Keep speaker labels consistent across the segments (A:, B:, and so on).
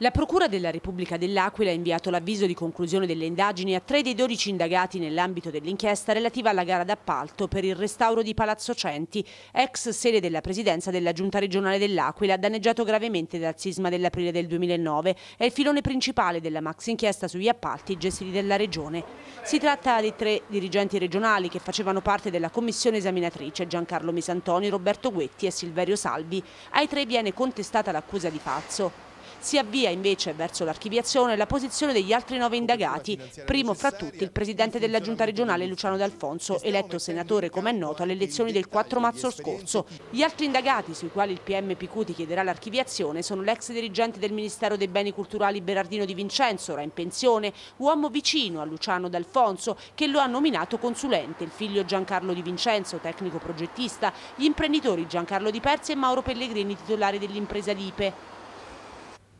A: La Procura della Repubblica dell'Aquila ha inviato l'avviso di conclusione delle indagini a tre dei 12 indagati nell'ambito dell'inchiesta relativa alla gara d'appalto per il restauro di Palazzo Centi, ex sede della presidenza della Giunta regionale dell'Aquila, danneggiato gravemente dal sisma dell'aprile del 2009 È il filone principale della max inchiesta sugli appalti gestiti dalla Regione. Si tratta di tre dirigenti regionali che facevano parte della commissione esaminatrice Giancarlo Misantoni, Roberto Guetti e Silverio Salvi. Ai tre viene contestata l'accusa di pazzo. Si avvia invece verso l'archiviazione la posizione degli altri nove indagati, primo fra tutti il presidente della giunta regionale Luciano D'Alfonso, eletto senatore come è noto alle elezioni del 4 marzo scorso. Gli altri indagati sui quali il PM Picuti chiederà l'archiviazione sono l'ex dirigente del Ministero dei Beni Culturali Berardino Di Vincenzo, ora in pensione, uomo vicino a Luciano D'Alfonso che lo ha nominato consulente, il figlio Giancarlo Di Vincenzo, tecnico progettista, gli imprenditori Giancarlo Di Persi e Mauro Pellegrini, titolare dell'impresa Lipe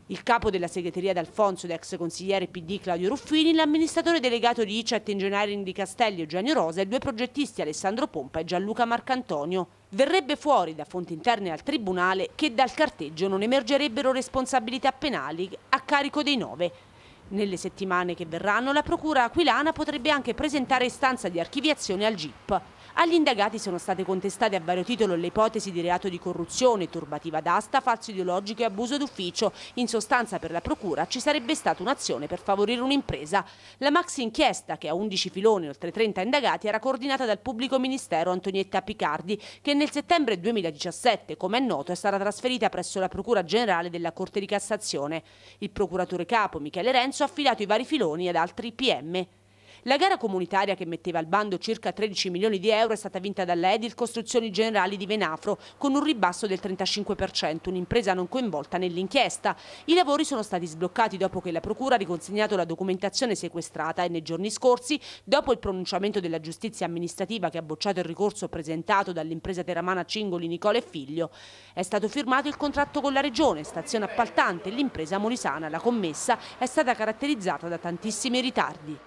A: il capo della segreteria d'Alfonso ed ex consigliere PD Claudio Ruffini, l'amministratore delegato di ICET Ingegneering di Castelli Eugenio Rosa e due progettisti Alessandro Pompa e Gianluca Marcantonio. Verrebbe fuori da fonti interne al Tribunale che dal carteggio non emergerebbero responsabilità penali a carico dei nove. Nelle settimane che verranno la Procura aquilana potrebbe anche presentare istanza di archiviazione al GIP. Agli indagati sono state contestate a vario titolo le ipotesi di reato di corruzione, turbativa d'asta, falso ideologico e abuso d'ufficio. In sostanza per la Procura ci sarebbe stata un'azione per favorire un'impresa. La maxi inchiesta, che ha 11 filoni e oltre 30 indagati, era coordinata dal pubblico ministero Antonietta Picardi, che nel settembre 2017, come è noto, è stata trasferita presso la Procura Generale della Corte di Cassazione. Il procuratore capo Michele Renzo ha affidato i vari filoni ad altri PM. La gara comunitaria che metteva al bando circa 13 milioni di euro è stata vinta dall'Edil Costruzioni Generali di Venafro con un ribasso del 35%, un'impresa non coinvolta nell'inchiesta. I lavori sono stati sbloccati dopo che la Procura ha riconsegnato la documentazione sequestrata e nei giorni scorsi, dopo il pronunciamento della giustizia amministrativa che ha bocciato il ricorso presentato dall'impresa teramana Cingoli Nicole Figlio, è stato firmato il contratto con la Regione, stazione appaltante e l'impresa molisana. La commessa è stata caratterizzata da tantissimi ritardi.